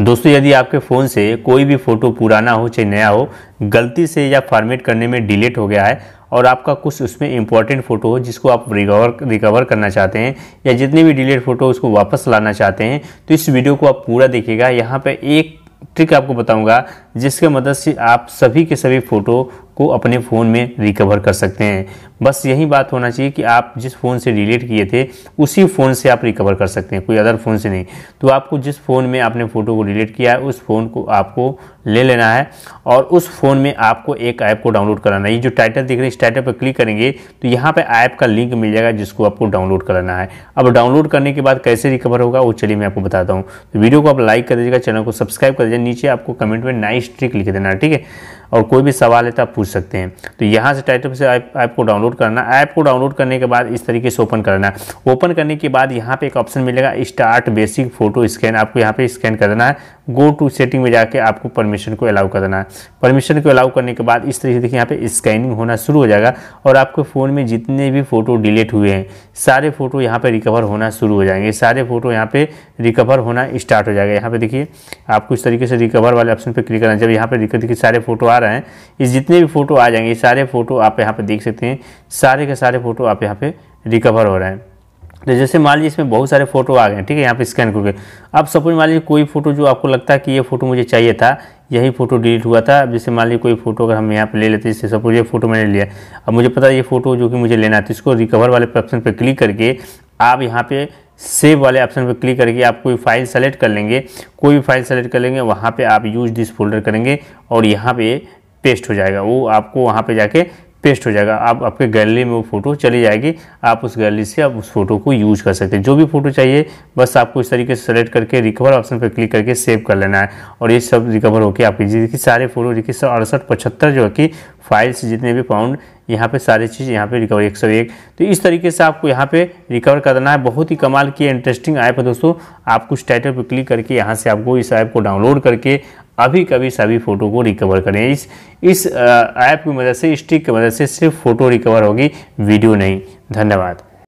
दोस्तों यदि आपके फ़ोन से कोई भी फ़ोटो पुराना हो चाहे नया हो गलती से या फॉर्मेट करने में डिलीट हो गया है और आपका कुछ उसमें इंपॉर्टेंट फ़ोटो हो जिसको आप रिकवर रिकवर करना चाहते हैं या जितने भी डिलीट फ़ोटो उसको वापस लाना चाहते हैं तो इस वीडियो को आप पूरा देखिएगा यहाँ पर एक ट्रिक आपको बताऊंगा जिसके मदद से आप सभी के सभी फ़ोटो को अपने फ़ोन में रिकवर कर सकते हैं बस यही बात होना चाहिए कि आप जिस फ़ोन से डिलीट किए थे उसी फ़ोन से आप रिकवर कर सकते हैं कोई अदर फ़ोन से नहीं तो आपको जिस फ़ोन में आपने फ़ोटो को डिलीट किया है उस फ़ोन को आपको ले लेना है और उस फ़ोन में आपको एक ऐप को डाउनलोड कराना है ये जो टाइटल दिख रहे हैं इस टाइटल पर क्लिक करेंगे तो यहाँ पर ऐप का लिंक मिल जाएगा जिसको आपको डाउनलोड कराना है अब डाउनलोड करने के बाद कैसे रिकवर होगा वो चलिए मैं आपको बताता हूँ तो वीडियो को आप लाइक कर दीजिएगा चैनल को सब्सक्राइब कर दीजिएगा नीचे आपको कमेंट में नाइस ट्रिक लिख देना ठीक है और कोई भी सवाल है तो आप पूछ सकते हैं तो यहाँ से टाइटल से ऐप को डाउनलोड करना ऐप को डाउनलोड करने के बाद इस तरीके से ओपन करना ओपन करने के बाद यहाँ पे एक ऑप्शन मिलेगा स्टार्ट बेसिक फोटो स्कैन आपको यहाँ पे स्कैन कर देना है गो टू सेटिंग में जाके आपको परमिशन को अलाउ कर देना है परमिशन को अलाउ करने के बाद इस तरीके से देखिए यहाँ पे स्कैनिंग होना शुरू हो जाएगा और आपके फ़ोन में जितने भी फ़ोटो डिलीट हुए हैं सारे फ़ोटो यहाँ पे रिकवर होना शुरू हो जाएंगे सारे फ़ोटो यहाँ पे रिकवर होना स्टार्ट हो जाएगा यहाँ पे देखिए आपको इस तरीके से रिकवर वाले ऑप्शन पे क्लिक करना जब यहाँ पे देखिए सारे फ़ोटो आ रहे हैं ये जितने भी फ़ोटो आ जाएंगे ये सारे फ़ोटो आप यहाँ पे देख सकते हैं सारे के सारे फ़ोटो आप यहाँ पे रिकवर हो रहे हैं तो जैसे मान लीजिए इसमें बहुत सारे फोटो आ गए हैं ठीक है यहाँ पे स्कैन करके अब सपोज मान लीजिए कोई फोटो जो आपको लगता है कि ये फोटो मुझे चाहिए था यही फोटो डिलीट हुआ था जैसे मान लीजिए कोई फोटो अगर हम यहाँ पे ले लेते हैं जैसे सपोज ये फोटो मैंने लिया अब मुझे पता है ये फोटो जो कि मुझे लेना है तो इसको रिकवर वाले ऑप्शन पर क्लिक करके आप यहाँ पे सेव वाले ऑप्शन पर क्लिक करके आप कोई फाइल सेलेक्ट कर लेंगे कोई भी फाइल सेलेक्ट कर लेंगे वहाँ पे आप यूज दिस फोल्डर करेंगे और यहाँ पे पेस्ट हो जाएगा वो आपको वहाँ पे जाके पेस्ट हो जाएगा आप आपके गैलरी में वो फ़ोटो चली जाएगी आप उस गैलरी से आप उस फोटो को यूज कर सकते हैं जो भी फ़ोटो चाहिए बस आपको इस तरीके से सेलेक्ट करके रिकवर ऑप्शन पर क्लिक करके सेव कर लेना है और ये सब रिकवर होकर आपकी जिसकी सारे फोटो देखिए अड़सठ पचहत्तर जो है कि फाइल्स जितने भी पाउंड यहाँ पे सारे चीज़ यहाँ पे रिकवर एक सौ एक तो इस तरीके से आपको यहाँ पे रिकवर करना है बहुत ही कमाल की इंटरेस्टिंग ऐप है दोस्तों आप कुछ टाइटल पर क्लिक करके यहाँ से आपको इस ऐप को डाउनलोड करके अभी कभी सभी फ़ोटो को रिकवर करें इस इस ऐप की मदद से स्टिक की मदद से सिर्फ फ़ोटो रिकवर होगी वीडियो नहीं धन्यवाद